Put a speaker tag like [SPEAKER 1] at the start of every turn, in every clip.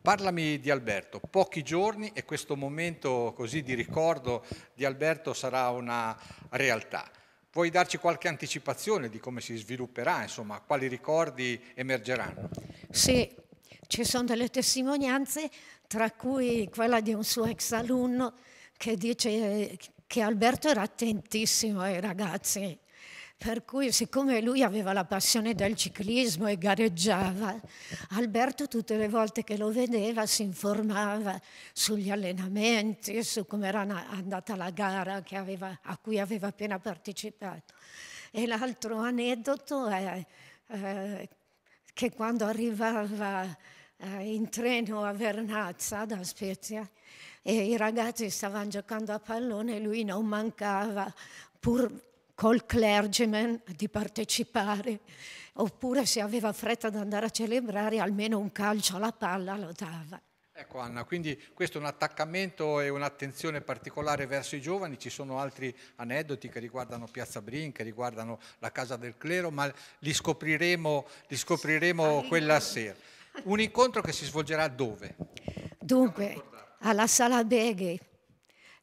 [SPEAKER 1] Parlami di Alberto, pochi giorni e questo momento così di ricordo di Alberto sarà una realtà. Vuoi darci qualche anticipazione di come si svilupperà, insomma, quali ricordi emergeranno? Sì, ci sono
[SPEAKER 2] delle testimonianze, tra cui quella di un suo ex alunno che dice che Alberto era attentissimo ai ragazzi, per cui, siccome lui aveva la passione del ciclismo e gareggiava, Alberto tutte le volte che lo vedeva si informava sugli allenamenti, su come era andata la gara aveva, a cui aveva appena partecipato. E l'altro aneddoto è eh, che quando arrivava eh, in treno a Vernazza da Spezia, e i ragazzi stavano giocando a pallone, lui non mancava pur col clergyman di partecipare, oppure se aveva fretta di andare a celebrare, almeno un calcio alla palla lo dava.
[SPEAKER 1] Ecco Anna, quindi questo è un attaccamento e un'attenzione particolare verso i giovani, ci sono altri aneddoti che riguardano Piazza Brin, che riguardano la Casa del Clero, ma li scopriremo, li scopriremo quella sera. Un incontro che si svolgerà dove?
[SPEAKER 2] Dunque, alla Sala Beghi,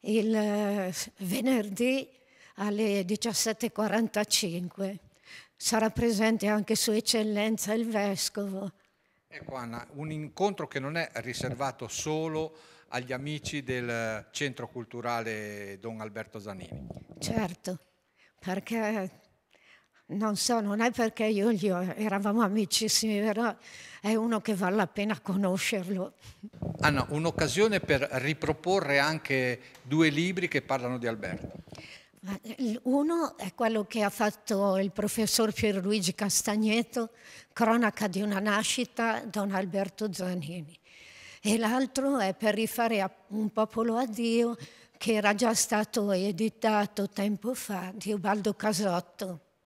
[SPEAKER 2] il eh, venerdì alle 17.45. Sarà presente anche Sua Eccellenza il Vescovo.
[SPEAKER 1] Ecco Anna, un incontro che non è riservato solo agli amici del Centro Culturale Don Alberto Zanini.
[SPEAKER 2] Certo, perché non so, non è perché io e gli eravamo amicissimi, però è uno che vale la pena conoscerlo.
[SPEAKER 1] Anna, un'occasione per riproporre anche due libri che parlano di Alberto.
[SPEAKER 2] Eh, uno è quello che ha fatto il professor Pierluigi Castagneto, Cronaca di una nascita, Don Alberto Zanini. E l'altro è per rifare un popolo a Dio che era già stato editato tempo fa di Ubaldo Casotto.